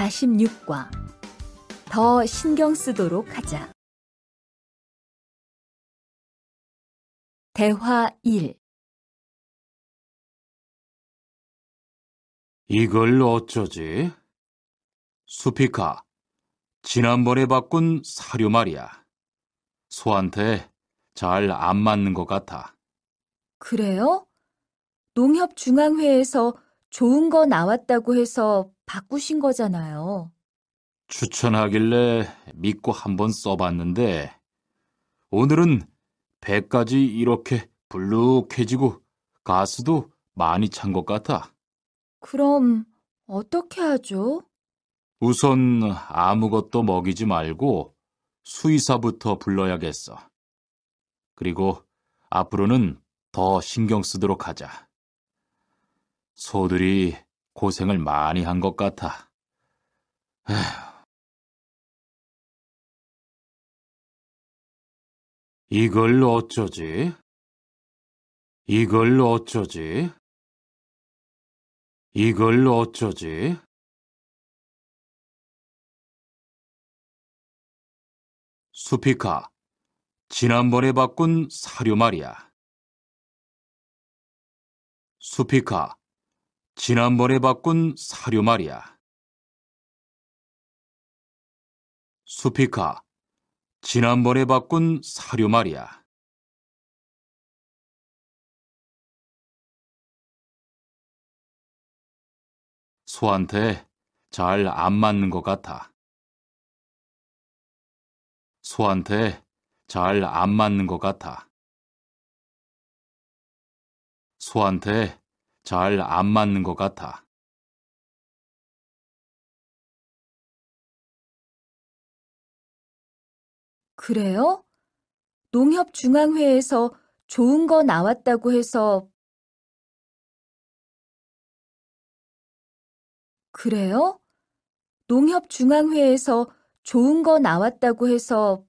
46과 더 신경 쓰도록 하자. 대화 1 이걸 어쩌지? 수피카, 지난번에 바꾼 사료 말이야. 소한테 잘 안 맞는 것 같아. 그래요? 농협중앙회에서 좋은 거 나왔다고 해서 바꾸신 거잖아요. 추천하길래 믿고 한번 써봤는데 오늘은 배까지 이렇게 불룩해지고 가스도 많이 찬 것 같아. 그럼 어떻게 하죠? 우선 아무것도 먹이지 말고 수의사부터 불러야겠어. 그리고 앞으로는 더 신경 쓰도록 하자. 소들이 고생을 많이 한 것 같아. 에휴. 이걸 어쩌지? 이걸 어쩌지? 이걸 어쩌지? 수피카, 지난번에 바꾼 사료 말이야. 수피카, 지난번에 바꾼 사료 말이야. 수피카, 지난번에 바꾼 사료 말이야. 소한테 잘 안 맞는 것 같아. 소한테 잘 안 맞는 것 같아. 소한테 잘안 맞는 것 같아. 그래요? 농협중앙회에서 좋은 거 나왔다고 해서 그래요? 농협중앙회에서 좋은 거 나왔다고 해서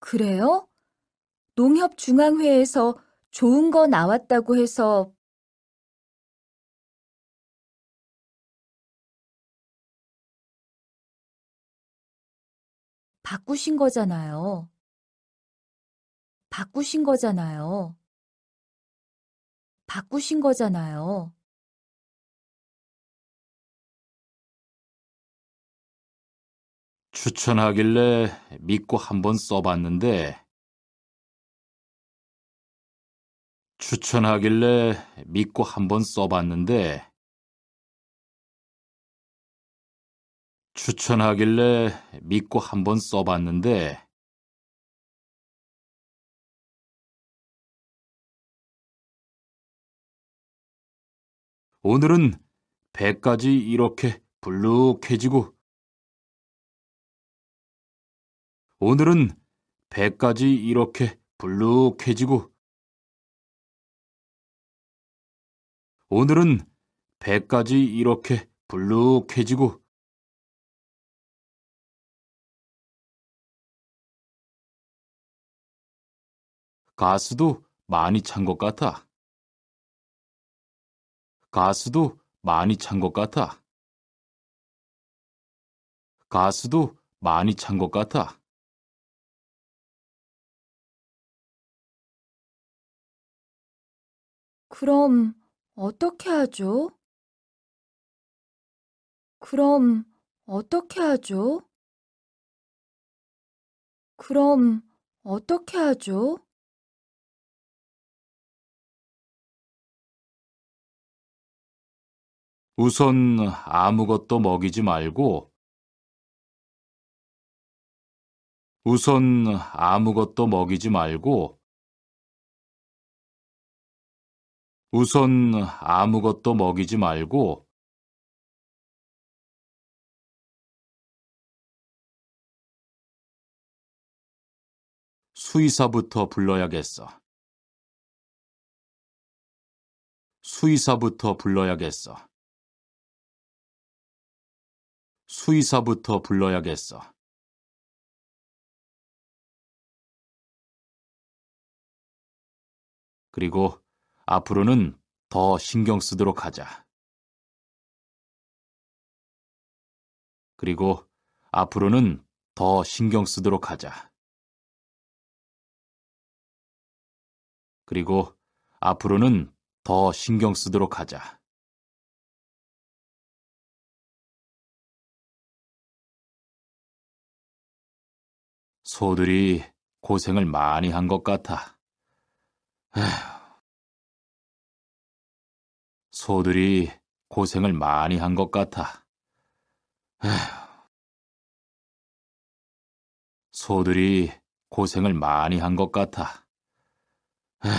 그래요? 농협중앙회에서 좋은 거 나왔다고 해서 바꾸신 거잖아요. 바꾸신 거잖아요. 바꾸신 거잖아요. 추천하길래 믿고 한번 써봤는데 추천하길래 믿고 한 번 써봤는데, 추천하길래 믿고 한번 써봤는데, 오늘은 배까지 이렇게 불룩해지고, 오늘은 배까지 이렇게 불룩해지고, 오늘은 배까지 이렇게 불룩해지고 가스도 많이 찬 것 같아. 가스도 많이 찬 것 같아. 가스도 많이 찬 것 같아. 그럼 어떻게 하죠? 그럼 어떻게 하죠? 그럼 어떻게 하죠? 우선 아무것도 먹이지 말고 우선 아무것도 먹이지 말고 우선 아무것도 먹이지 말고 수의사부터 불러야겠어. 수의사부터 불러야겠어. 수의사부터 불러야겠어. 그리고 앞으로는 더 신경 쓰도록 하자. 그리고 앞으로는 더 신경 쓰도록 하자. 그리고 앞으로는 더 신경 쓰도록 하자. 소들이 고생을 많이 한 것 같아. 에휴. 소들이 고생을 많이 한 것 같아. 에휴. 소들이 고생을 많이 한 것 같아. 에휴.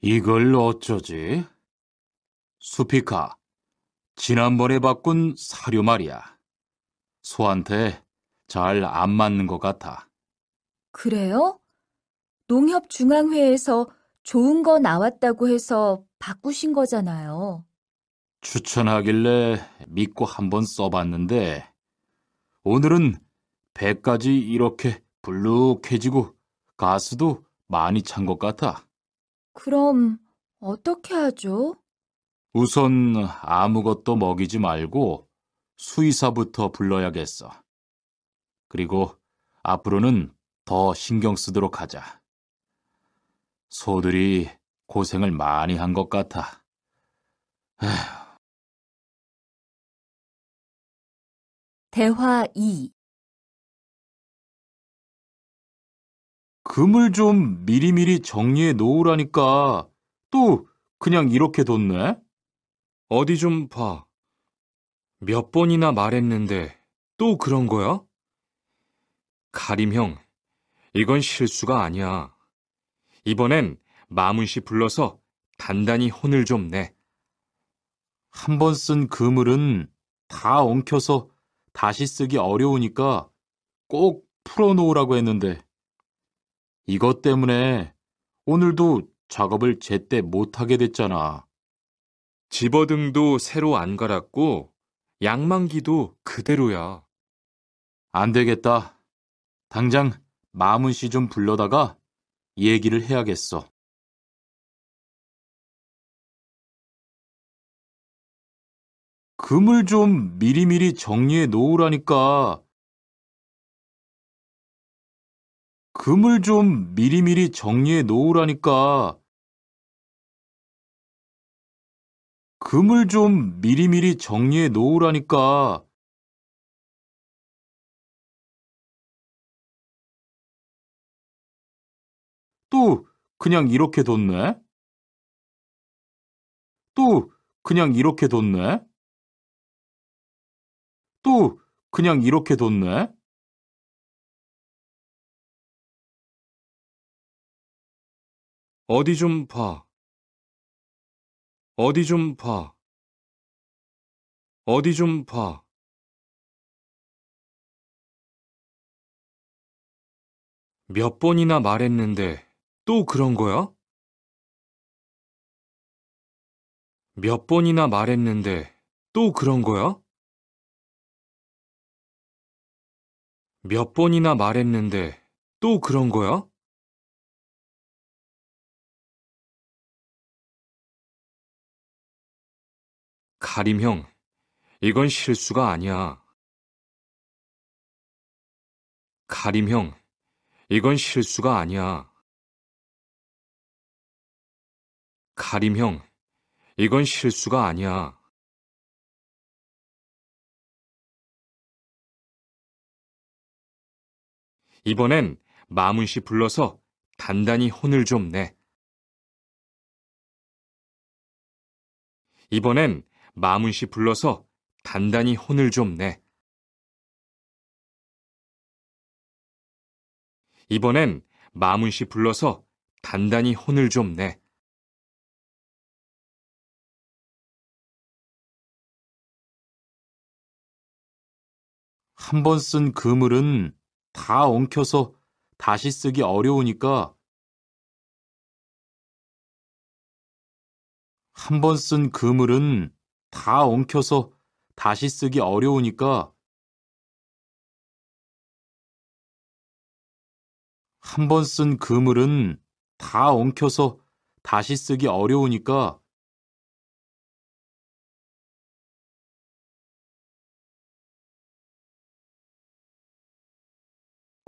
이걸 어쩌지? 수피카, 지난번에 바꾼 사료 말이야. 소한테 잘 안 맞는 것 같아. 그래요? 농협중앙회에서 좋은 거 나왔다고 해서 바꾸신 거잖아요. 추천하길래 믿고 한번 써봤는데 오늘은 배까지 이렇게 불룩해지고 가스도 많이 찬 것 같아. 그럼 어떻게 하죠? 우선 아무것도 먹이지 말고 수의사부터 불러야겠어. 그리고 앞으로는 더 신경 쓰도록 하자. 소들이 고생을 많이 한 것 같아. 대화 2 금을 좀 미리미리 정리해 놓으라니까 또 그냥 이렇게 뒀네? 어디 좀 봐. 몇 번이나 말했는데 또 그런 거야? 가림 형, 이건 실수가 아니야. 이번엔 마문 씨 불러서 단단히 혼을 좀 내. 한 번 쓴 그물은 다 엉켜서 다시 쓰기 어려우니까 꼭 풀어놓으라고 했는데 이것 때문에 오늘도 작업을 제때 못하게 됐잖아. 집어등도 새로 안 갈았고 양만기도 그대로야. 안 되겠다. 당장 마문 씨좀 불러다가 얘기를 해야겠어. 금을 좀 미리미리 정리해 놓으라니까. 금을 좀 미리미리 정리해 놓으라니까. 금을 좀 미리미리 정리해 놓으라니까. 또 그냥 이렇게 뒀네. 또 그냥 이렇게 뒀네. 또 그냥 이렇게 뒀네. 어디 좀 봐. 어디 좀 봐. 어디 좀 봐. 몇 번이나 말했는데 또 그런 거야? 몇 번이나 말했는데 또 그런 거야? 몇 번이나 말했는데 또 그런 거야? 가림 형, 이건 실수가 아니야. 가림 형, 이건 실수가 아니야. 가림 형, 이건 실수가 아니야. 이번엔 마문 씨 불러서 단단히 혼을 좀 내. 이번엔 마문 씨 불러서 단단히 혼을 좀 내. 이번엔 마문 씨 불러서 단단히 혼을 좀 내. 한번쓴 그물은 다 엉켜서 다시 쓰기 어려우니까 한번쓴 그물은 다 엉켜서 다시 쓰기 어려우니까 한번쓴 그물은 다 엉켜서 다시 쓰기 어려우니까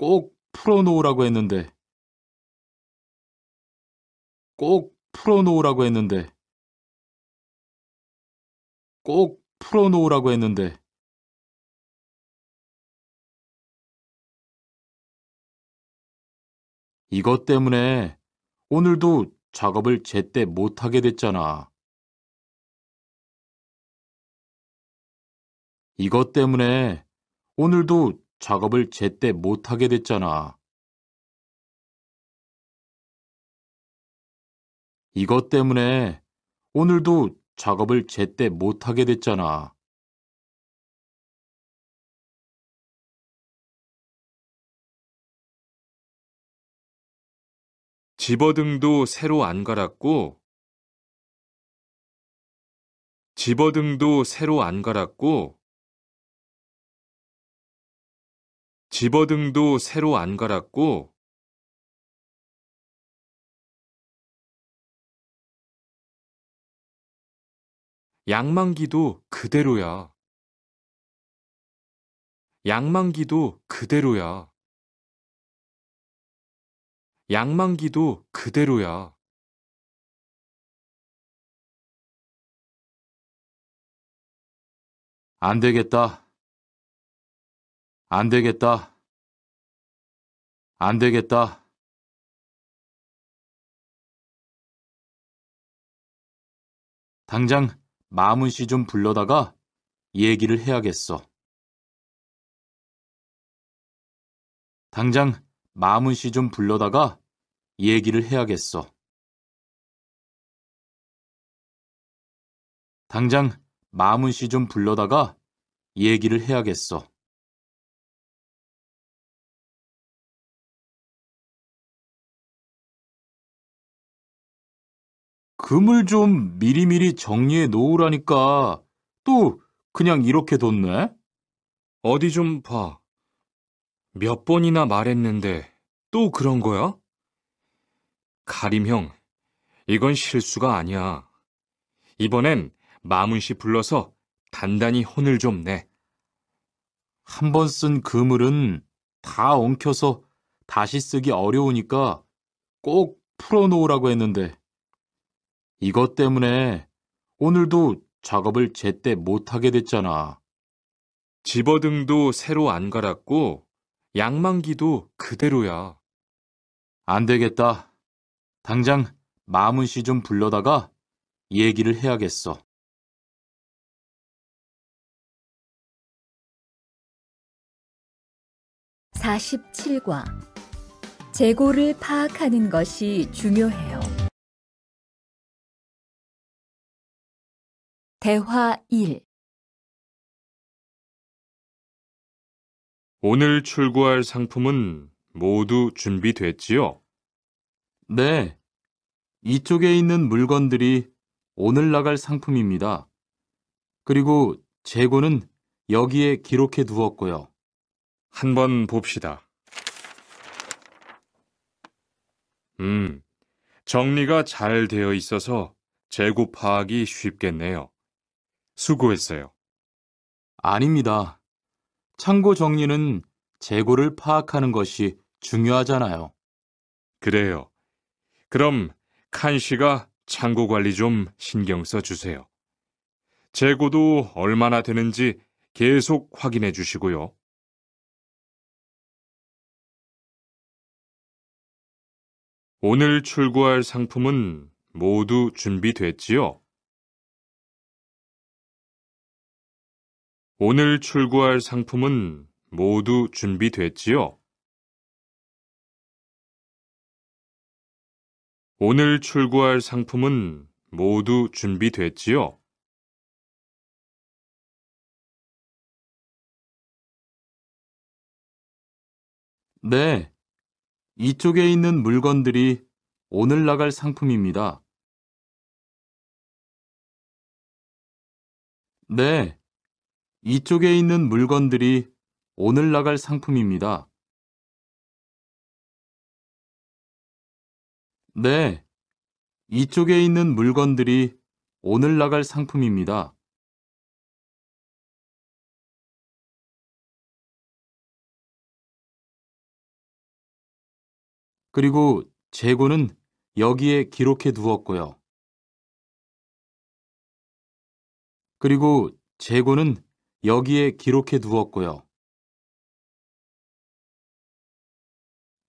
꼭 풀어놓으라고 했는데 꼭 풀어놓으라고 했는데 꼭 풀어놓으라고 했는데 이것 때문에 오늘도 작업을 제때 못하게 됐잖아. 이것 때문에 오늘도 작업을 제때 못하게 됐잖아. 이것 때문에 오늘도 작업을 제때 못하게 됐잖아. 집어등도 새로 안 갈았고 집어등도 새로 안 갈았고 집어등도 새로 안 갈았고 양만기도 그대로야. 양만기도 그대로야. 양만기도 그대로야. 안 되겠다. 안 되겠다. 안 되겠다. 당장 마문 씨 좀 불러다가 얘기를 해야겠어. 당장 마문 씨 좀 불러다가 얘기를 해야겠어. 당장 마문 씨 좀 불러다가 얘기를 해야겠어. 금을 좀 미리미리 정리해 놓으라니까 또 그냥 이렇게 뒀네? 어디 좀 봐. 몇 번이나 말했는데 또 그런 거야? 가림 형, 이건 실수가 아니야. 이번엔 마문 씨 불러서 단단히 혼을 좀 내. 한 번 쓴 그물은 다 엉켜서 다시 쓰기 어려우니까 꼭 풀어놓으라고 했는데 이것 때문에 오늘도 작업을 제때 못하게 됐잖아. 집어등도 새로 안 갈았고 양만기도 그대로야. 안 되겠다. 당장 마문 씨 좀 불러다가 얘기를 해야겠어. (47과) 재고를 파악하는 것이 중요해요. 대화 1 오늘 출고할 상품은 모두 준비됐지요? 네. 이쪽에 있는 물건들이 오늘 나갈 상품입니다. 그리고 재고는 여기에 기록해 두었고요. 한번 봅시다. 음, 정리가 잘 되어 있어서 재고 파악이 쉽겠네요. 수고했어요. 아닙니다. 창고 정리는 재고를 파악하는 것이 중요하잖아요. 그래요. 그럼 칸 씨가 창고 관리 좀 신경 써 주세요. 재고도 얼마나 되는지 계속 확인해 주시고요. 오늘 출고할 상품은 모두 준비됐지요? 오늘 출고할 상품은 모두 준비됐지요? 오늘 출고할 상품은 모두 준비됐지요? 네. 이쪽에 있는 물건들이 오늘 나갈 상품입니다. 네. 이쪽에 있는 물건들이 오늘 나갈 상품입니다. 네. 이쪽에 있는 물건들이 오늘 나갈 상품입니다. 그리고 재고는 여기에 기록해 두었고요. 그리고 재고는 여기에 기록해 두었고요.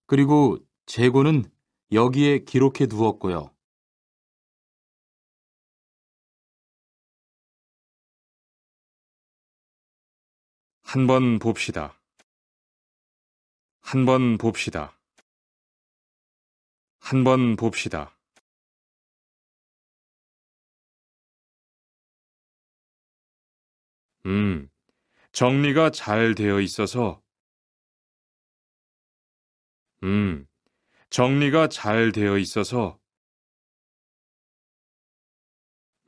그리고 재고는 여기에 기록해 두었고요. 한 번 봅시다. 한 번 봅시다. 한 번 봅시다. 음, 정리가 잘 되어 있어서. 음, 정리가 잘 되어 있어서.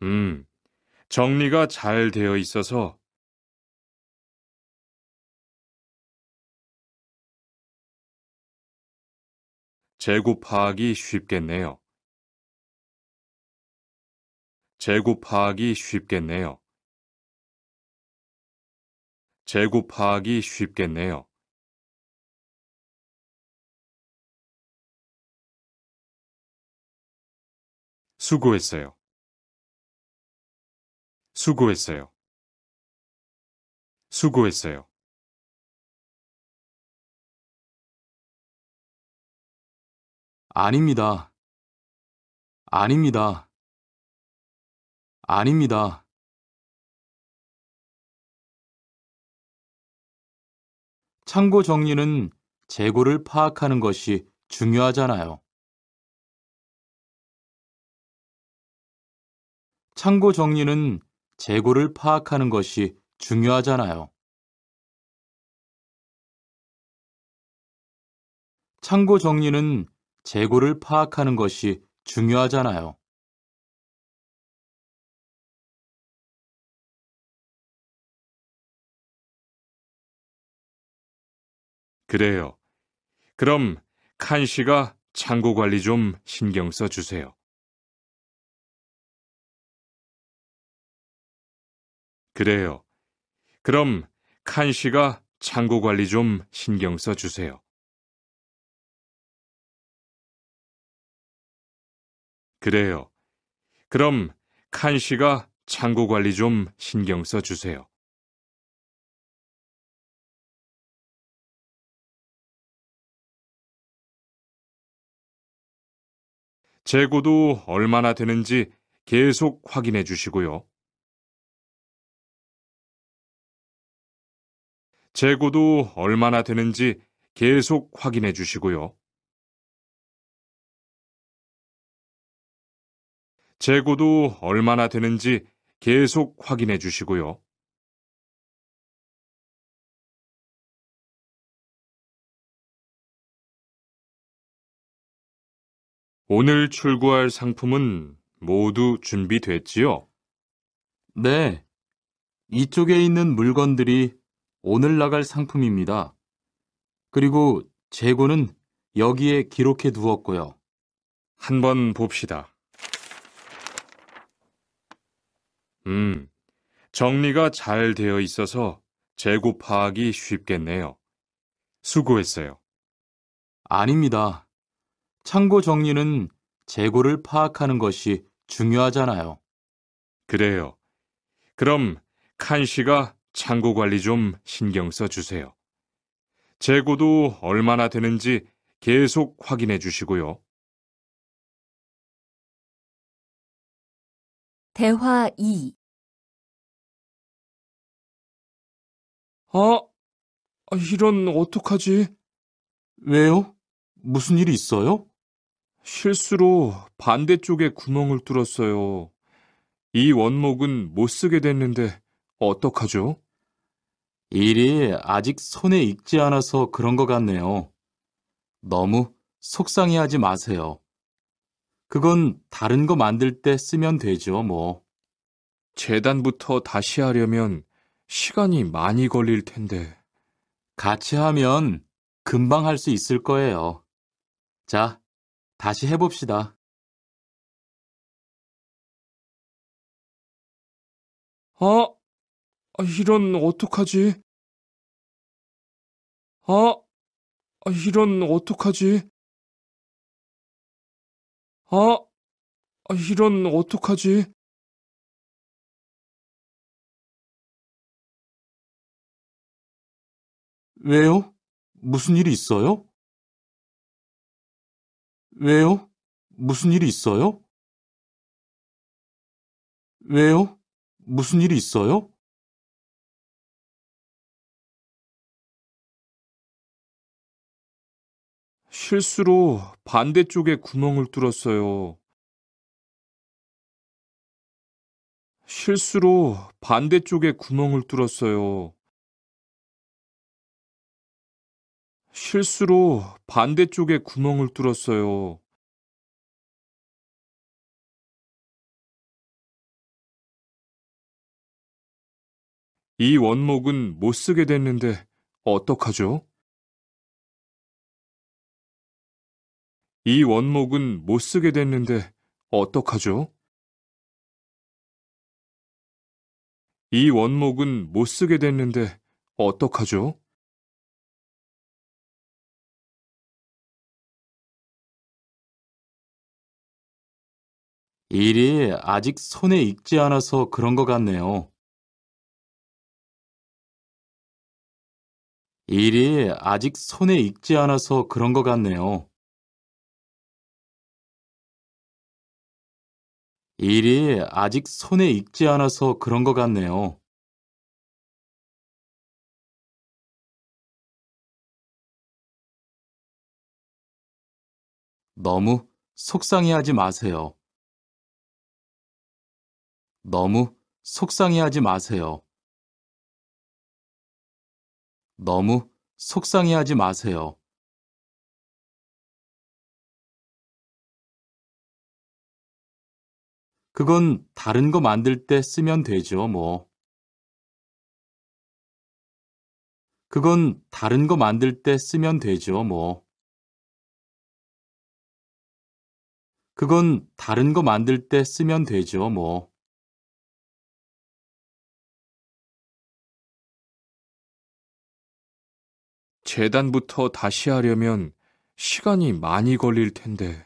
음, 정리가 잘 되어 있어서. 제곱하기 쉽겠네요. 제곱하기 쉽겠네요. 제곱하기 쉽겠네요. 수고했어요. 수고했어요. 수고했어요. 아닙니다. 아닙니다. 아닙니다. 창고 정리는 재고를 파악하는 것이 중요하잖아요. 창고 정리는 재고를 파악하는 것이 중요하잖아요. 창고 정리는 재고를 파악하는 것이 중요하잖아요. 그래요. 그럼 칸 씨가 창고 관리 좀 신경 써 주세요. 그래요. 그럼 칸 씨가 창고 관리 좀 신경 써 주세요. 그래요. 그럼 칸 씨가 창고 관리 좀 신경 써 주세요. 재고도 얼마나 되는지 계속 확인해 주시고요. 재고도 얼마나 되는지 계속 확인해 주시고요. 재고도 얼마나 되는지 계속 확인해 주시고요. 오늘 출고할 상품은 모두 준비됐지요? 네. 이쪽에 있는 물건들이 오늘 나갈 상품입니다. 그리고 재고는 여기에 기록해 두었고요. 한번 봅시다. 음, 정리가 잘 되어 있어서 재고 파악이 쉽겠네요. 수고했어요. 아닙니다. 창고 정리는 재고를 파악하는 것이 중요하잖아요. 그래요. 그럼 칸 씨가 창고 관리 좀 신경 써 주세요. 재고도 얼마나 되는지 계속 확인해 주시고요. 대화 2 어? 아, 이런 어떡하지? 왜요? 무슨 일이 있어요? 실수로 반대쪽에 구멍을 뚫었어요. 이 원목은 못 쓰게 됐는데 어떡하죠? 일이 아직 손에 익지 않아서 그런 것 같네요. 너무 속상해하지 마세요. 그건 다른 거 만들 때 쓰면 되죠, 뭐. 재단부터 다시 하려면 시간이 많이 걸릴 텐데. 같이 하면 금방 할 수 있을 거예요. 자, 다시 해봅시다. 어? 아, 이런 어떡하지? 어? 아, 이런 어떡하지? 어? 아, 이런 어떡하지? 왜요? 무슨 일이 있어요? 왜요? 무슨 일이 있어요? 왜요? 무슨 일이 있어요? 실수로 반대쪽에 구멍을 뚫었어요. 실수로 반대쪽에 구멍을 뚫었어요. 실수로 반대쪽에 구멍을 뚫었어요. 이 원목은 못 쓰게 됐는데 어떡하죠? 이 원목은 못 쓰게 됐는데 어떡하죠? 이 원목은 못 쓰게 됐는데 어떡하죠? 일이 아직 손에 익지 않아서 그런 것 같네요. 일이 아직 손에 익지 않아서 그런 것 같네요. 일이 아직 손에 익지 않아서 그런 것 같네요. 너무 속상해하지 마세요. 너무 속상해하지 마세요. 너무 속상해하지 마세요. 그건 다른 거 만들 때 쓰면 되죠, 뭐. 그건 다른 거 만들 때 쓰면 되죠, 뭐. 그건 다른 거 만들 때 쓰면 되죠, 뭐. 재단부터 다시 하려면 시간이 많이 걸릴 텐데.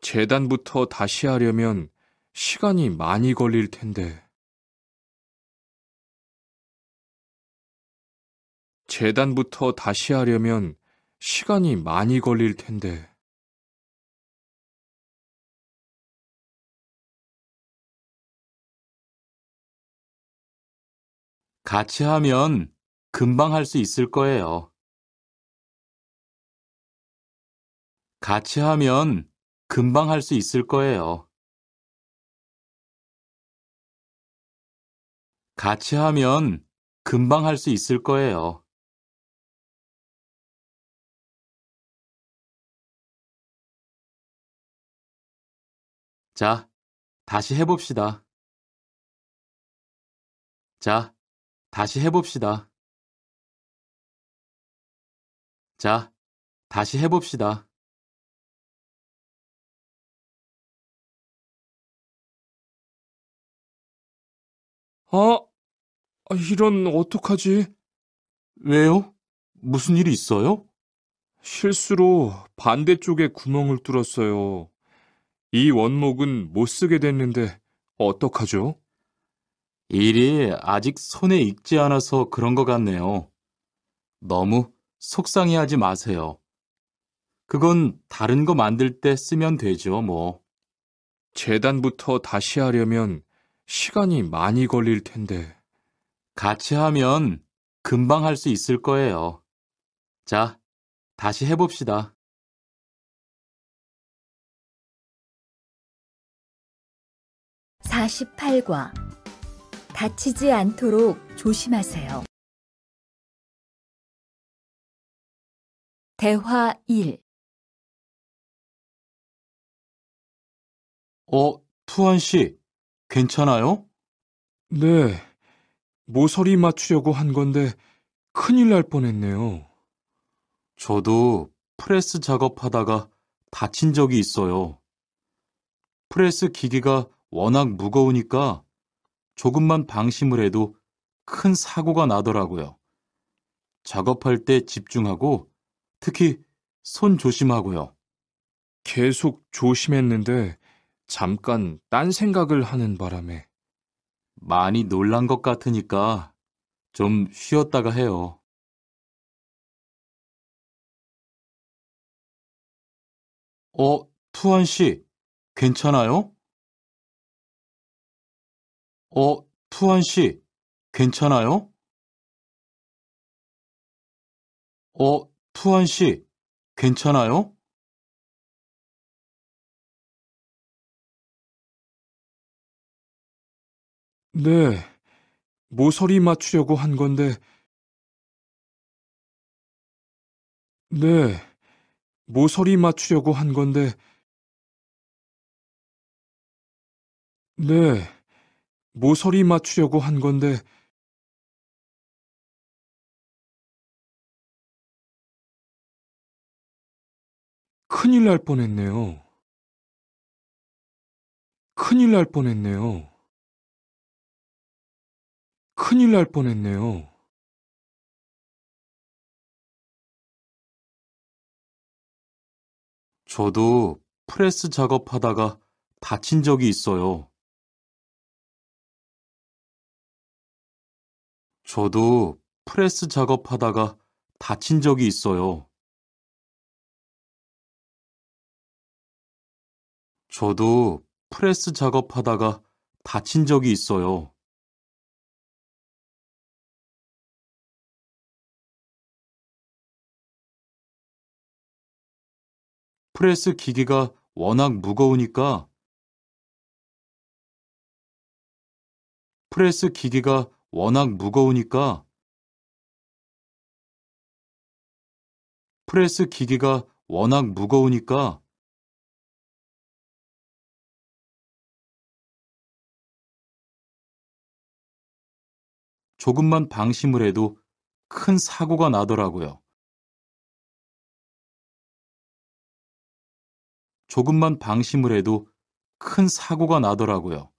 재단부터 다시 하려면 시간이 많이 걸릴 텐데. 재단부터 다시 하려면 시간이 많이 걸릴 텐데. 같이 하면 금방 할 수 있을 거예요. 같이 하면 금방 할 수 있을 거예요. 같이 하면 금방 할 수 있을 거예요. 자, 다시 해봅시다. 자, 다시 해봅시다. 자, 다시 해봅시다. 어? 아, 이런 어떡하지? 왜요? 무슨 일이 있어요? 실수로 반대쪽에 구멍을 뚫었어요. 이 원목은 못 쓰게 됐는데 어떡하죠? 일이 아직 손에 익지 않아서 그런 것 같네요. 너무 속상해하지 마세요. 그건 다른 거 만들 때 쓰면 되죠, 뭐. 재단부터 다시 하려면 시간이 많이 걸릴 텐데. 같이 하면 금방 할 수 있을 거예요. 자, 다시 해봅시다. 사십과 다치지 않도록 조심하세요. 대화 1 어, 푸한 씨, 괜찮아요? 네, 모서리 맞추려고 한 건데 큰일 날 뻔했네요. 저도 프레스 작업하다가 다친 적이 있어요. 프레스 기기가 워낙 무거우니까 조금만 방심을 해도 큰 사고가 나더라고요. 작업할 때 집중하고 특히 손 조심하고요. 계속 조심했는데 잠깐 딴 생각을 하는 바람에 많이 놀란 것 같으니까 좀 쉬었다가 해요. 어, 투한 씨, 괜찮아요? 어, 투한 씨, 괜찮아요? 어, 투한 씨, 괜찮아요? 네, 모서리 맞추려고 한 건데, 네, 모서리 맞추려고 한 건데, 네. 모서리 맞추려고 한 건데 큰일 날 뻔했네요. 큰일 날 뻔했네요. 큰일 날 뻔했네요. 저도 프레스 작업하다가 다친 적이 있어요. 저도 프레스 작업하다가 다친 적이 있어요. 저도 프레스 작업하다가 다친 적이 있어요. 프레스 기기가 워낙 무거우니까 프레스 기기가 워낙 무거우니까 프레스 기계가 워낙 무거우니까 조금만 방심을 해도 큰 사고가 나더라고요. 조금만 방심을 해도 큰 사고가 나더라고요.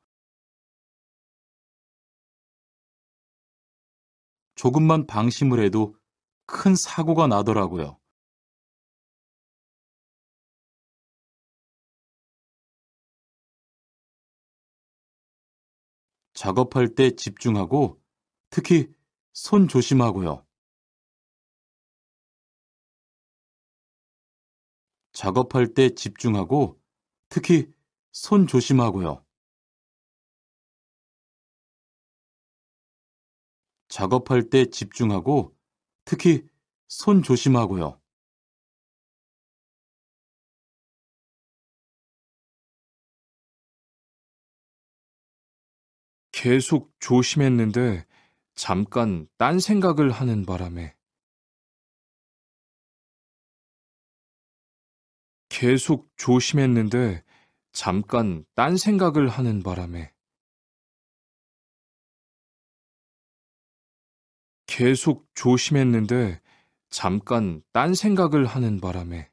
조금만 방심을 해도 큰 사고가 나더라고요. 작업할 때 집중하고 특히 손 조심하고요. 작업할 때 집중하고 특히 손 조심하고요. 작업할 때 집중하고 특히 손 조심하고요. 계속 조심했는데 잠깐 딴 생각을 하는 바람에 계속 조심했는데 잠깐 딴 생각을 하는 바람에 계속 조심했는데 잠깐 딴 생각을 하는 바람에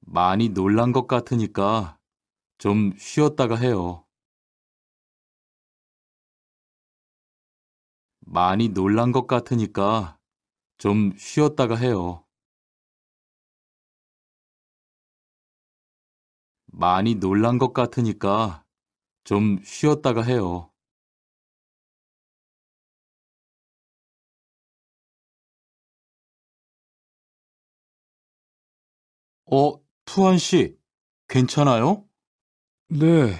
많이 놀란 것 같으니까 좀 쉬었다가 해요. 많이 놀란 것 같으니까 좀 쉬었다가 해요. 많이 놀란 것 같으니까 좀 쉬었다가 해요. 어, 투한 씨, 괜찮아요? 네,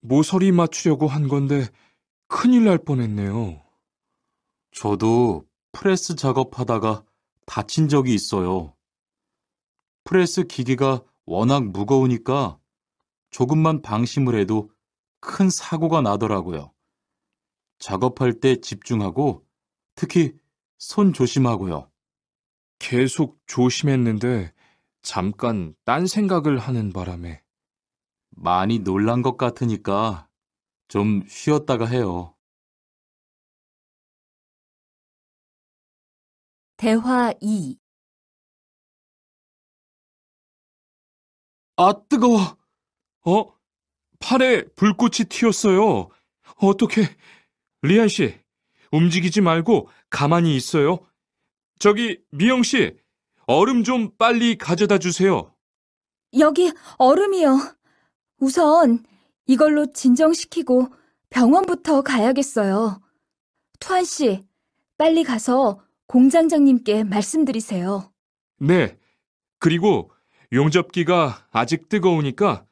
모서리 맞추려고 한 건데 큰일 날 뻔했네요. 저도 프레스 작업하다가 다친 적이 있어요. 프레스 기계가 워낙 무거우니까 조금만 방심을 해도 큰 사고가 나더라고요. 작업할 때 집중하고 특히 손 조심하고요. 계속 조심했는데 잠깐 딴 생각을 하는 바람에 많이 놀란 것 같으니까 좀 쉬었다가 해요. 대화 2 아, 뜨거워. 어? 팔에 불꽃이 튀었어요. 어떻게? 리안 씨, 움직이지 말고 가만히 있어요. 저기, 미영 씨, 얼음 좀 빨리 가져다 주세요. 여기 얼음이요. 우선 이걸로 진정시키고 병원부터 가야겠어요. 투안 씨, 빨리 가서 공장장님께 말씀드리세요. 네. 그리고 용접기가 아직 뜨거우니까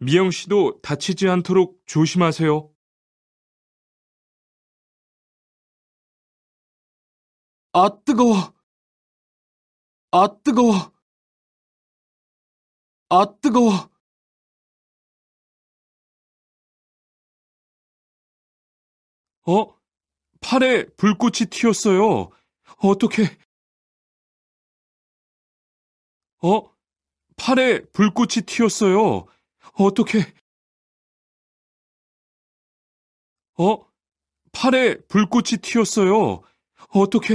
미영 씨도 다치지 않도록 조심하세요. 아, 뜨거워. 아, 뜨거워. 아, 뜨거워. 어? 팔에 불꽃이 튀었어요. 어떻게? 어? 팔에 불꽃이 튀었어요. 어떻게? 어? 팔에 불꽃이 튀었어요. 어떻게?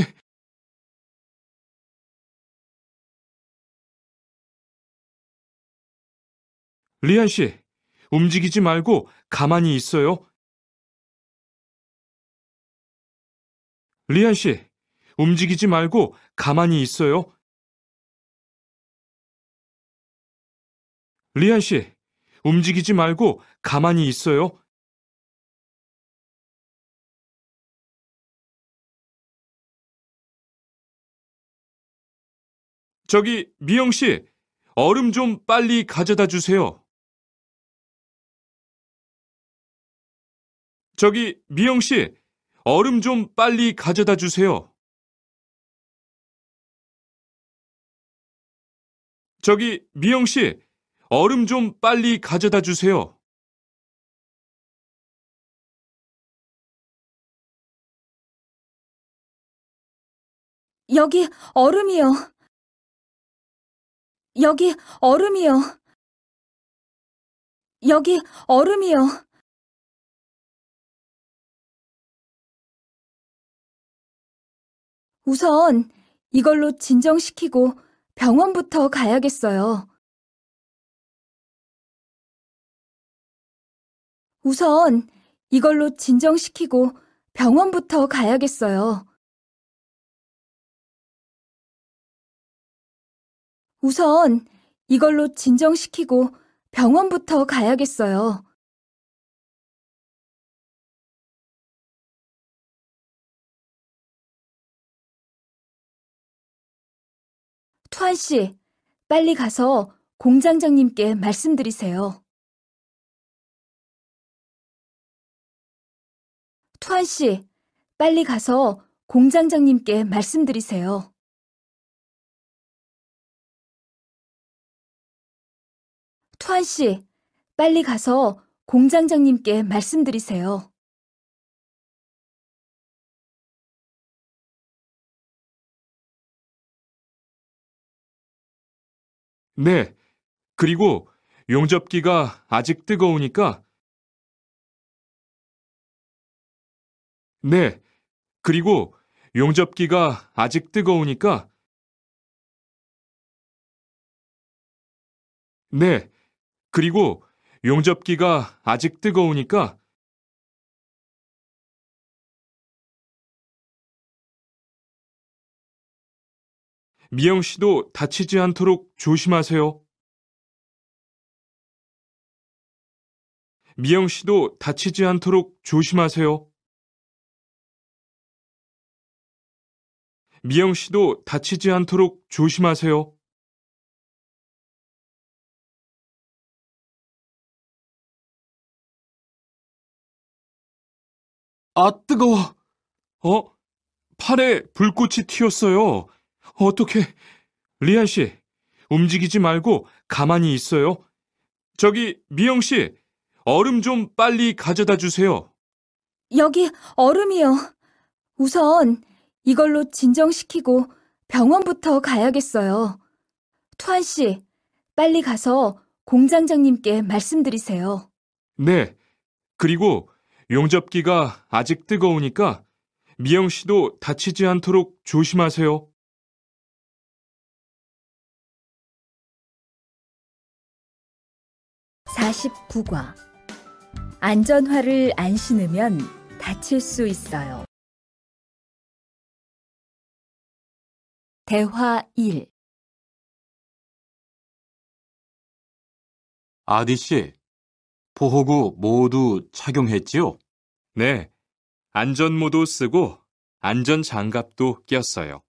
리안 씨, 움직이지 말고 가만히 있어요. 리안 씨, 움직이지 말고 가만히 있어요. 리안 씨, 움직이지 말고 가만히 있어요. 저기, 미영 씨, 얼음 좀 빨리 가져다 주세요. 저기, 미영 씨, 얼음 좀 빨리 가져다 주세요. 저기, 미영 씨, 얼음 좀 빨리 가져다 주세요. 여기 얼음이요. 여기 얼음이요. 여기 얼음이요. 우선 이걸로 진정시키고 병원부터 가야겠어요. 우선 이걸로 진정시키고 병원부터 가야겠어요. 우선 이걸로 진정시키고 병원부터 가야겠어요. 투한 씨, 빨리 가서 공장장님께 말씀드리세요. 투한 씨, 빨리 가서 공장장님께 말씀드리세요. 투한 씨, 빨리 가서 공장장님께 말씀드리세요. 네. 그리고 용접기가 아직 뜨거우니까 네. 그리고 용접기가 아직 뜨거우니까 네. 그리고 용접기가 아직 뜨거우니까 미영 씨도 다치지 않도록 조심하세요. 미영 씨도 다치지 않도록 조심하세요. 미영 씨도 다치지 않도록 조심하세요. 아, 뜨거워. 어? 팔에 불꽃이 튀었어요. 어떻게? 리안 씨, 움직이지 말고 가만히 있어요. 저기, 미영 씨, 얼음 좀 빨리 가져다 주세요. 여기 얼음이요. 우선 이걸로 진정시키고 병원부터 가야겠어요. 투한 씨, 빨리 가서 공장장님께 말씀드리세요. 네. 그리고 용접기가 아직 뜨거우니까 미영 씨도 다치지 않도록 조심하세요. (49과) 안전화를 안 신으면 다칠 수 있어요. 대화 1 아디 씨, 보호구 모두 착용했지요? 네, 안전모도 쓰고 안전장갑도 꼈어요.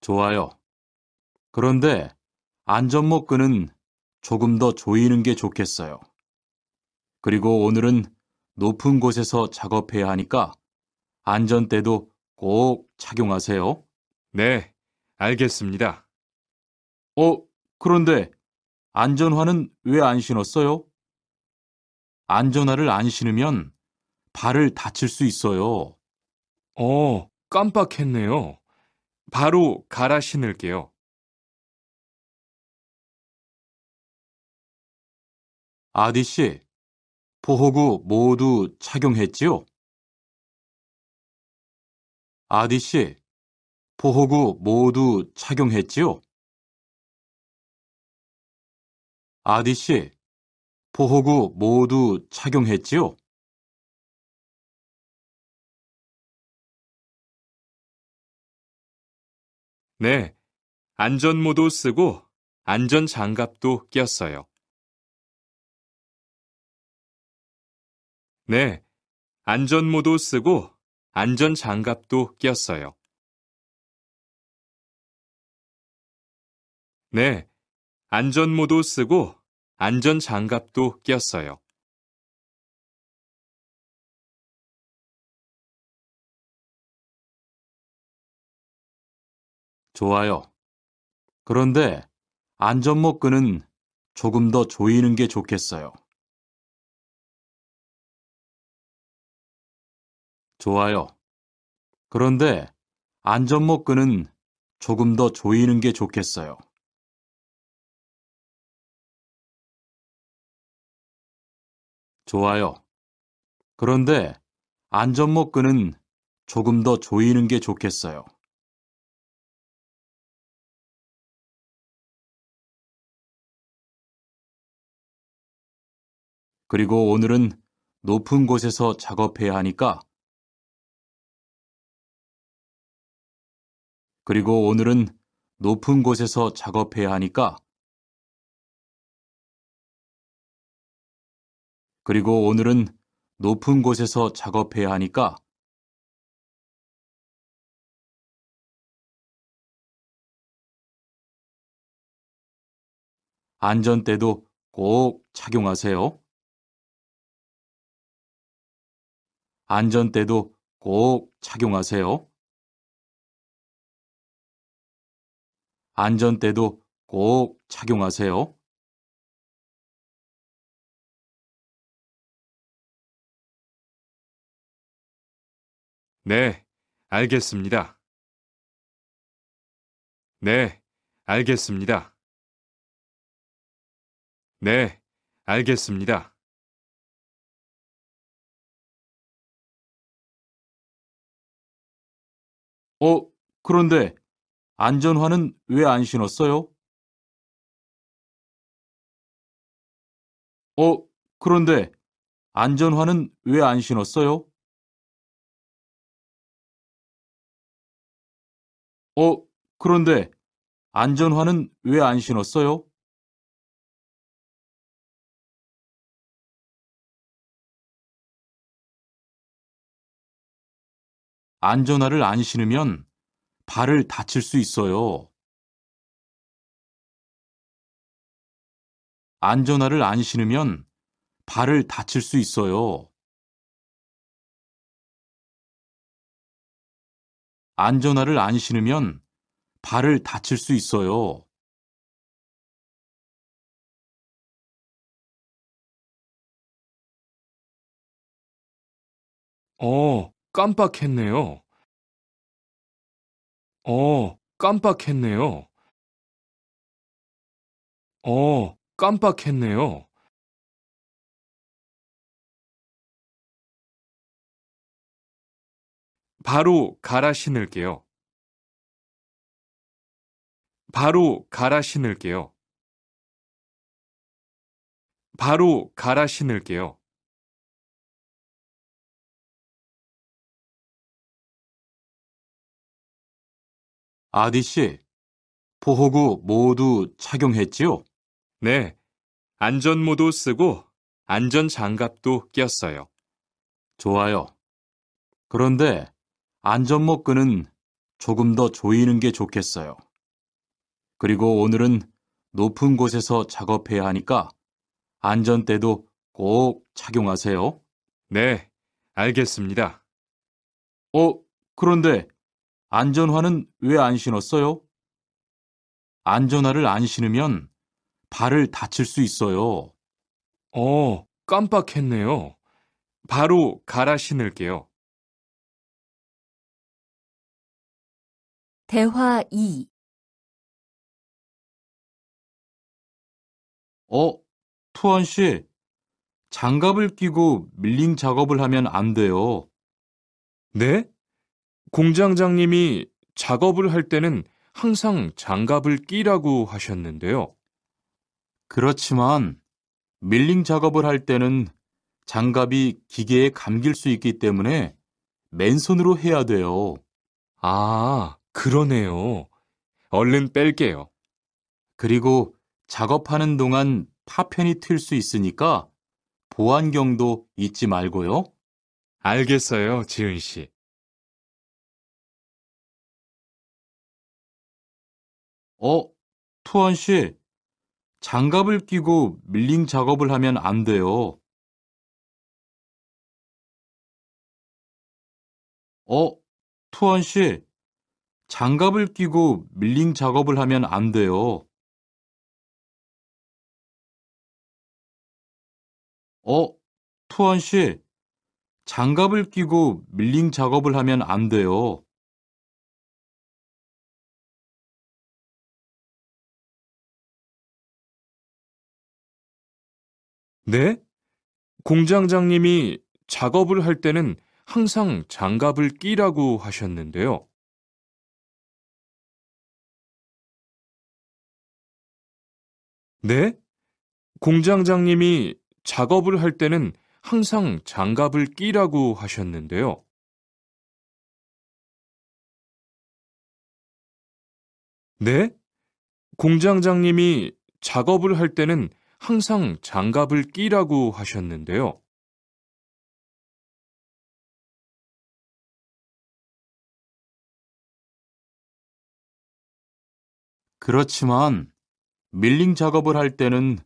좋아요. 그런데 안전모 끈은 조금 더 조이는 게 좋겠어요. 그리고 오늘은 높은 곳에서 작업해야 하니까 안전대도 꼭 착용하세요. 네, 알겠습니다. 어, 그런데 안전화는 왜 안 신었어요? 안전화를 안 신으면 발을 다칠 수 있어요. 어, 깜빡했네요. 바로 갈아 신을게요. 아디 씨, 보호구 모두 착용했지요? 아디 씨, 보호구 모두 착용했지요? 아디 씨, 보호구 모두 착용했지요? 네, 안전모도 쓰고 안전장갑도 꼈어요. 네, 안전모도 쓰고 안전장갑도 꼈어요. 네, 안전모도 쓰고 안전장갑도 꼈어요. 좋아요. 그런데 안전모 끈은 조금 더 조이는 게 좋겠어요. 좋아요. 그런데 안전모 끈은 조금 더 조이는 게 좋겠어요. 좋아요. 그런데 안전모 끈은 조금 더 조이는 게 좋겠어요. 그리고 오늘은 높은 곳에서 작업해야 하니까 그리고 오늘은 높은 곳에서 작업해야 하니까 그리고 오늘은 높은 곳에서 작업해야 하니까 안전대도 꼭 착용하세요. 안전대도 꼭 착용하세요. 안전대도 꼭 착용하세요. 네, 알겠습니다. 네, 알겠습니다. 네, 알겠습니다. 어, 그런데 안전화는 왜 안 신었어요? 어, 그런데 안전화는 왜 안 신었어요? 어, 그런데 안전화는 왜 안 신었어요? 안전화를 안 신으면 발을 다칠 수 있어요. 안전화를 안 신으면 발을 다칠 수 있어요. 안전화를 안 신으면 발을 다칠 수 있어요. 어, 깜빡했네요. 어, 깜빡했네요. 어, 깜빡했네요. 바로 갈아 신을게요. 바로 갈아 신을게요. 바로 갈아 신을게요. 아디 씨, 보호구 모두 착용했지요? 네, 안전모도 쓰고 안전장갑도 꼈어요. 좋아요. 그런데 안전목근은 조금 더 조이는 게 좋겠어요. 그리고 오늘은 높은 곳에서 작업해야 하니까 안전대도 꼭 착용하세요. 네, 알겠습니다. 어, 그런데 안전화는 왜 안 신었어요? 안전화를 안 신으면 발을 다칠 수 있어요. 어, 깜빡했네요. 바로 갈아 신을게요. 대화 2 어, 투원 씨. 장갑을 끼고 밀링 작업을 하면 안 돼요. 네? 공장장님이 작업을 할 때는 항상 장갑을 끼라고 하셨는데요. 그렇지만 밀링 작업을 할 때는 장갑이 기계에 감길 수 있기 때문에 맨손으로 해야 돼요. 아, 그러네요. 얼른 뺄게요. 그리고 작업하는 동안 파편이 튈 수 있으니까 보안경도 잊지 말고요. 알겠어요, 지은 씨. 어, 투원 씨. 장갑을 끼고 밀링 작업을 하면 안 돼요. 어, 투원 씨. 장갑을 끼고 밀링 작업을 하면 안 돼요. 어, 투원 씨. 장갑을 끼고 밀링 작업을 하면 안 돼요. 네? 공장장님이 작업을 할 때는 항상 장갑을 끼라고 하셨는데요. 네? 공장장님이 작업을 할 때는 항상 장갑을 끼라고 하셨는데요. 네? 공장장님이 작업을 할 때는 항상 장갑을 끼라고 하셨는데요. 그렇지만 밀링 작업을 할 때는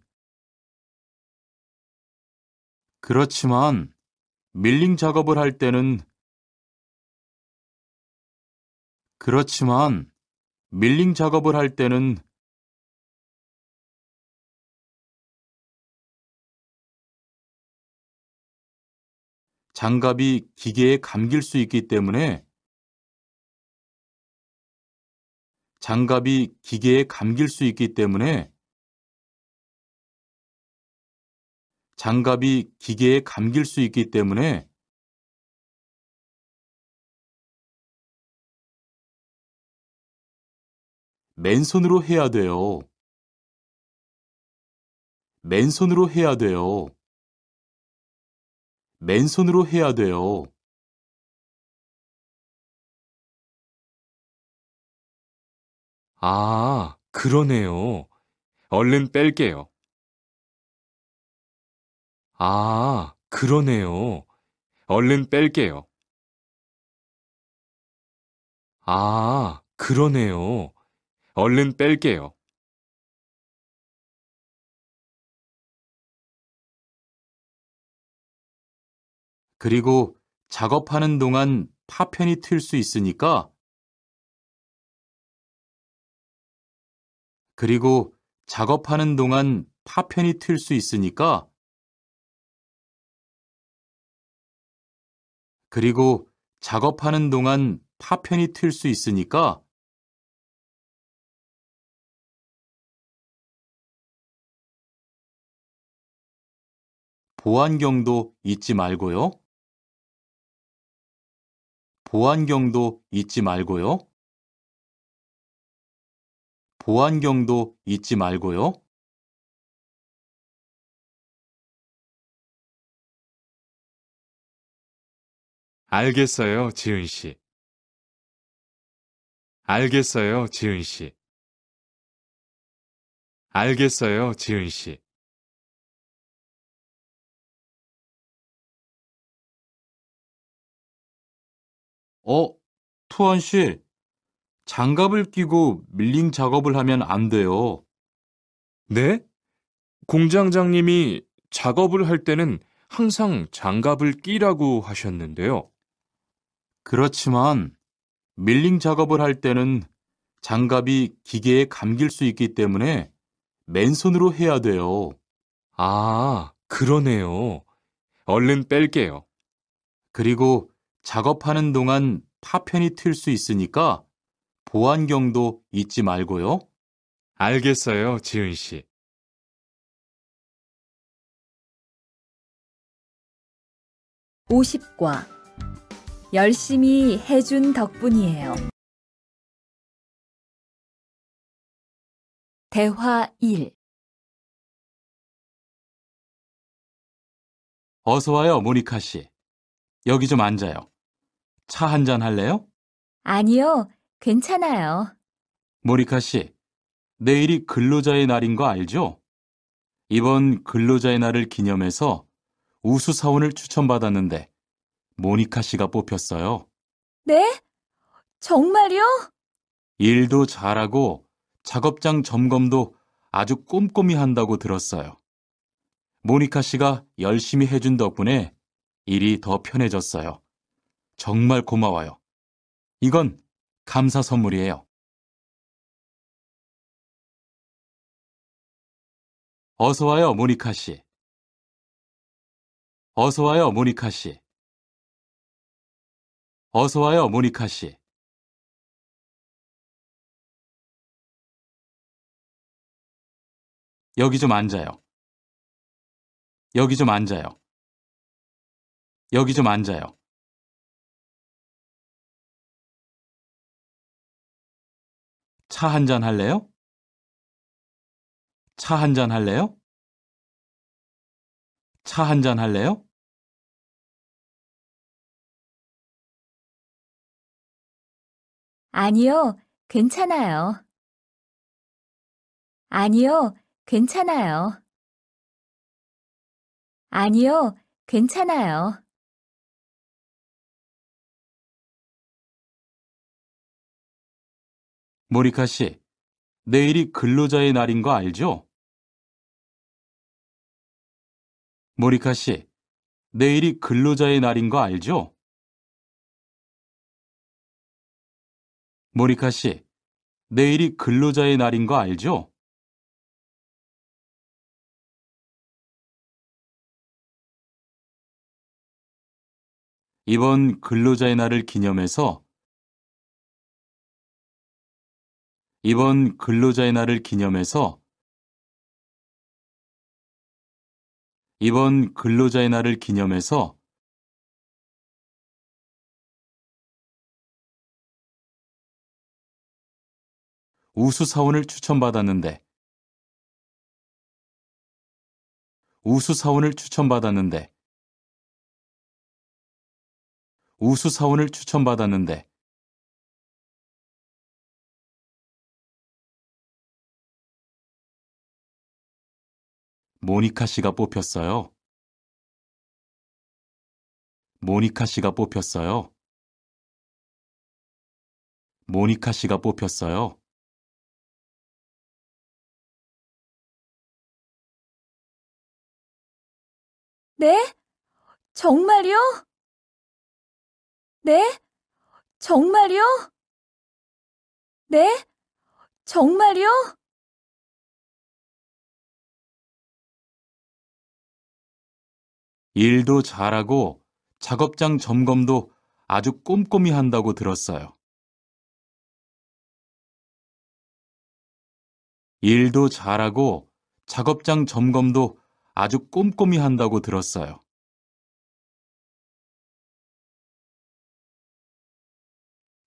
그렇지만 밀링 작업을 할 때는 그렇지만 밀링 작업을 할 때는 장갑이 기계에 감길 수 있기 때문에 장갑이 기계에 감길 수 있기 때문에 장갑이 기계에 감길 수 있기 때문에 맨손으로 해야 돼요. 맨손으로 해야 돼요. 맨손으로 해야 돼요. 아, 그러네요. 얼른 뺄게요. 아, 그러네요. 얼른 뺄게요. 아, 그러네요. 얼른 뺄게요. 그리고 작업하는 동안 파편이 튈 수 있으니까 그리고 작업하는 동안 파편이 튈 수 있으니까 그리고 작업하는 동안 파편이 튈 수 있으니까 보안경도 잊지 말고요. 보안경도 잊지 말고요. 보안경도 잊지 말고요. 알겠어요, 지은 씨. 알겠어요, 지은 씨. 알겠어요, 지은 씨. 어, 투원 씨. 장갑을 끼고 밀링 작업을 하면 안 돼요. 네? 공장장님이 작업을 할 때는 항상 장갑을 끼라고 하셨는데요. 그렇지만 밀링 작업을 할 때는 장갑이 기계에 감길 수 있기 때문에 맨손으로 해야 돼요. 아, 그러네요. 얼른 뺄게요. 그리고 작업하는 동안 파편이 튈 수 있으니까 보안경도 잊지 말고요. 알겠어요, 지은 씨. 오십과 열심히 해준 덕분이에요. 대화 1 어서 와요, 모니카 씨. 여기 좀 앉아요. 차 한 잔 할래요? 아니요, 괜찮아요. 모리카 씨, 내일이 근로자의 날인 거 알죠? 이번 근로자의 날을 기념해서 우수 사원을 추천받았는데 모니카 씨가 뽑혔어요. 네? 정말요? 일도 잘하고 작업장 점검도 아주 꼼꼼히 한다고 들었어요. 모니카 씨가 열심히 해준 덕분에 일이 더 편해졌어요. 정말 고마워요. 이건 감사 선물이에요. 어서 와요, 모니카 씨. 어서 와요, 모니카 씨. 어서 와요, 모니카 씨. 여기 좀 앉아요. 여기 좀 앉아요. 여기 좀 앉아요. 차한잔 할래요? 차 한 잔 할래요? 차 한 잔 할래요? 아니요, 괜찮아요. 아니요, 괜찮아요. 아니요, 괜찮아요. 모리카 씨, 내일이 근로자의 날인 거 알죠? 모리카 씨, 내일이 근로자의 날인 거 알죠? 모리카 씨, 내일이 근로자의 날인 거 알죠? 이번 근로자의 날을 기념해서 이번 근로자의 날을 기념해서 이번 근로자의 날을 기념해서 우수 사원을 추천받았는데 우수 사원을 추천받았는데 우수 사원을 추천받았는데 모니카 씨가 뽑혔어요. 모니카 씨가 뽑혔어요. 모니카 씨가 뽑혔어요. 네? 정말요? 네? 정말요? 네? 정말요? 일도 잘하고 작업장 점검도 아주 꼼꼼히 한다고 들었어요. 일도 잘하고 작업장 점검도 아주 꼼꼼히 한다고 들었어요.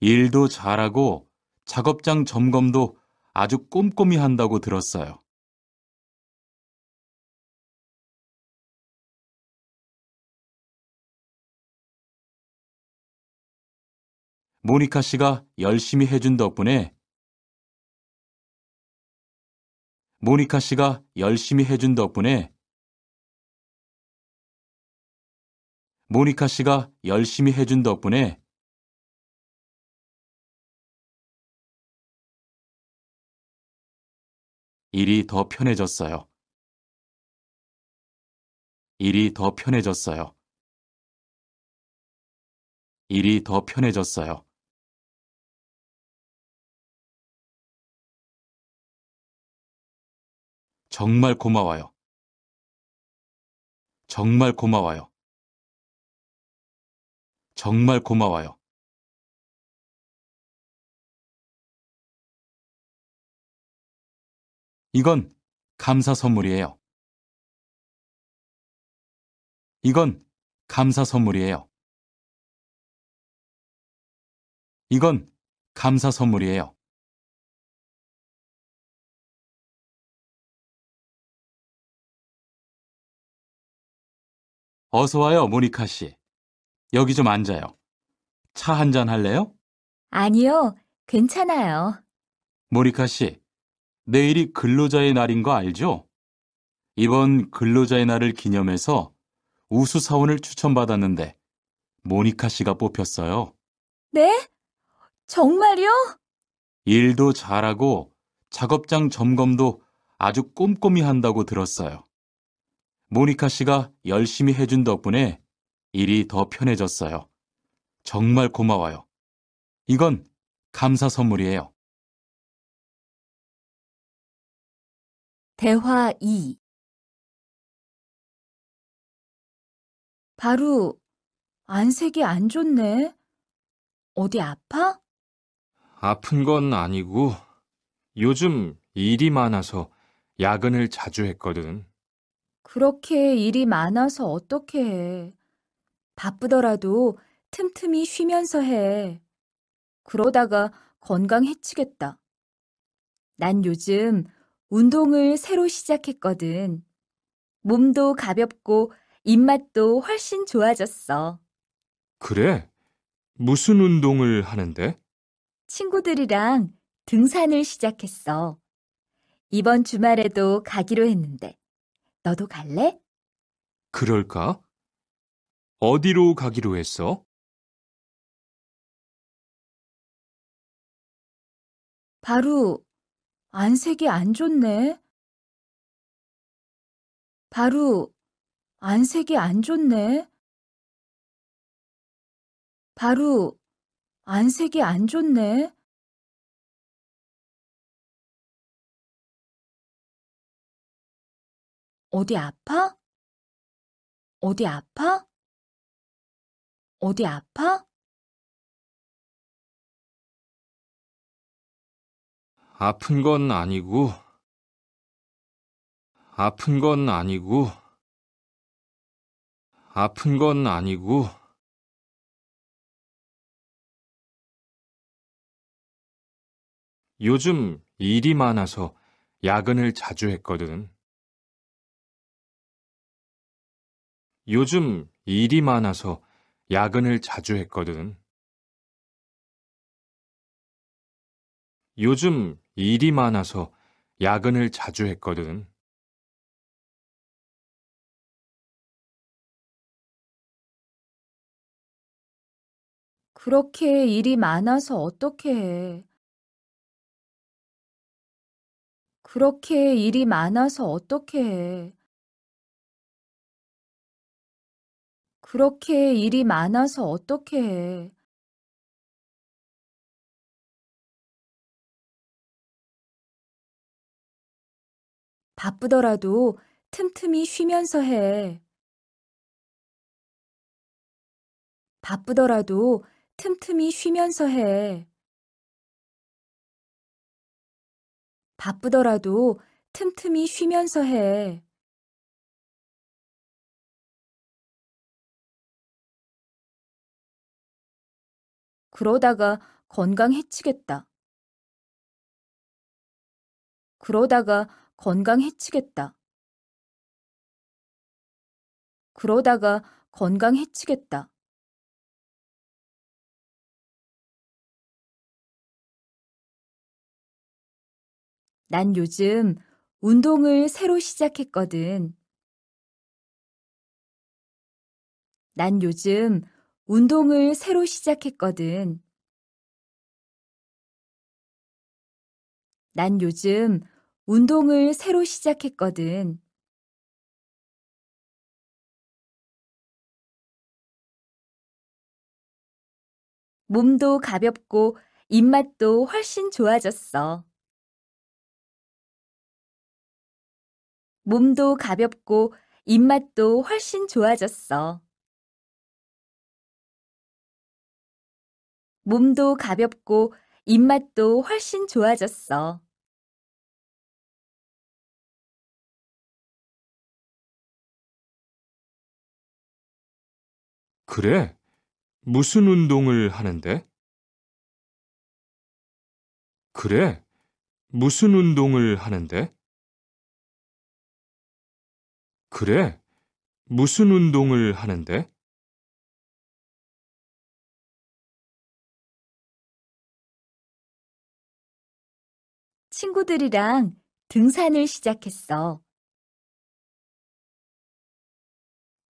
일도 잘하고 작업장 점검도 아주 꼼꼼히 한다고 들었어요. 모니카 씨가 열심히 해준 덕분에 모니카 씨가 열심히 해준 덕분에 모니카 씨가 열심히 해준 덕분에 일이 더 편해졌어요. 일이 더 편해졌어요. 일이 더 편해졌어요. 정말 고마워요. 정말 고마워요. 정말 고마워요. 이건 감사 선물이에요. 이건 감사 선물이에요. 이건 감사 선물이에요. 어서 와요, 모니카 씨. 여기 좀 앉아요. 차 한 잔 할래요? 아니요, 괜찮아요. 모니카 씨, 내일이 근로자의 날인 거 알죠? 이번 근로자의 날을 기념해서 우수 사원을 추천받았는데 모니카 씨가 뽑혔어요. 네? 정말요? 일도 잘하고 작업장 점검도 아주 꼼꼼히 한다고 들었어요. 모니카 씨가 열심히 해준 덕분에 일이 더 편해졌어요. 정말 고마워요. 이건 감사 선물이에요. 대화 2 바로 안색이 안 좋네. 어디 아파? 아픈 건 아니고 요즘 일이 많아서 야근을 자주 했거든. 그렇게 일이 많아서 어떻게 해. 바쁘더라도 틈틈이 쉬면서 해. 그러다가 건강 해치겠다. 난 요즘 운동을 새로 시작했거든. 몸도 가볍고 입맛도 훨씬 좋아졌어. 그래? 무슨 운동을 하는데? 친구들이랑 등산을 시작했어. 이번 주말에도 가기로 했는데. 너도 갈래? 그럴까? 어디로 가기로 했어? 바로 안색이 안 좋네. 바로 안색이 안 좋네. 바로 안색이 안 좋네. 어디 아파? 어디 아파? 어디 아파? 아픈 건 아니고, 아픈 건 아니고, 아픈 건 아니고, 요즘 일이 많아서 야근을 자주 했거든. 요즘 일이 많아서 야근을 자주 했거든. 요즘 일이 많아서 야근을 자주 했거든. 그렇게 일이 많아서 어떻게 해? 그렇게 일이 많아서 어떻게 해? 그렇게 일이 많아서 어떻게 해. 바쁘더라도 틈틈이 쉬면서 해. 바쁘더라도 틈틈이 쉬면서 해. 바쁘더라도 틈틈이 쉬면서 해. 그러다가 건강 해치겠다. 그러다가 건강 해치겠다. 그러다가 건강 해치겠다. 난 요즘 운동을 새로 시작했거든. 난 요즘 운동을 새로 시작했거든. 난 요즘 운동을 새로 시작했거든. 몸도 가볍고 입맛도 훨씬 좋아졌어. 몸도 가볍고 입맛도 훨씬 좋아졌어. 몸도 가볍고 입맛도 훨씬 좋아졌어. 그래? 무슨 운동을 하는데? 그래? 무슨 운동을 하는데? 그래? 무슨 운동을 하는데? 친구들이랑 등산을 시작했어.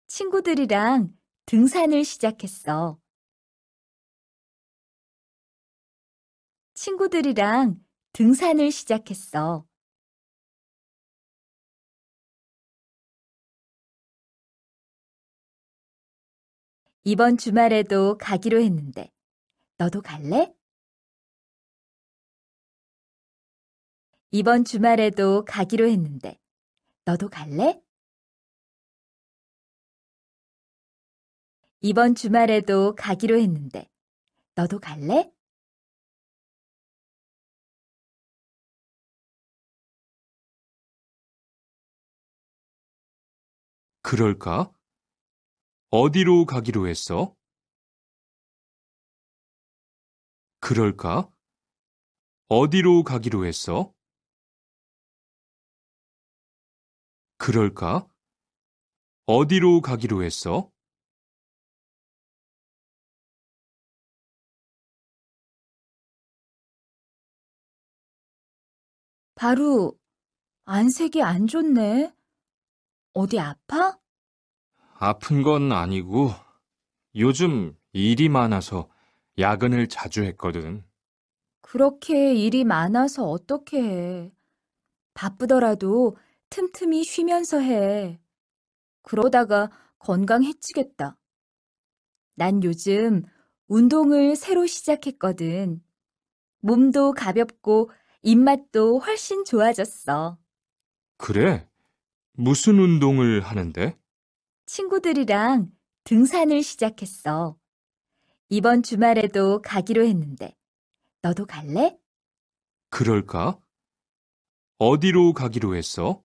친구들이랑 등산을 시작했어. 친구들이랑 등산을 시작했어. 이번 주말에도 가기로 했는데, 너도 갈래? 이번 주말에도 가기로 했는데 너도 갈래? 이번 주말에도 가기로 했는데 너도 갈래? 그럴까? 어디로 가기로 했어? 그럴까? 어디로 가기로 했어? 그럴까? 어디로 가기로 했어? 바로 안색이 안 좋네. 어디 아파? 아픈 건 아니고 요즘 일이 많아서 야근을 자주 했거든. 그렇게 일이 많아서 어떻게 해. 바쁘더라도 틈틈이 쉬면서 해. 그러다가 건강 해치겠다. 난 요즘 운동을 새로 시작했거든. 몸도 가볍고 입맛도 훨씬 좋아졌어. 그래? 무슨 운동을 하는데? 친구들이랑 등산을 시작했어. 이번 주말에도 가기로 했는데, 너도 갈래? 그럴까? 어디로 가기로 했어?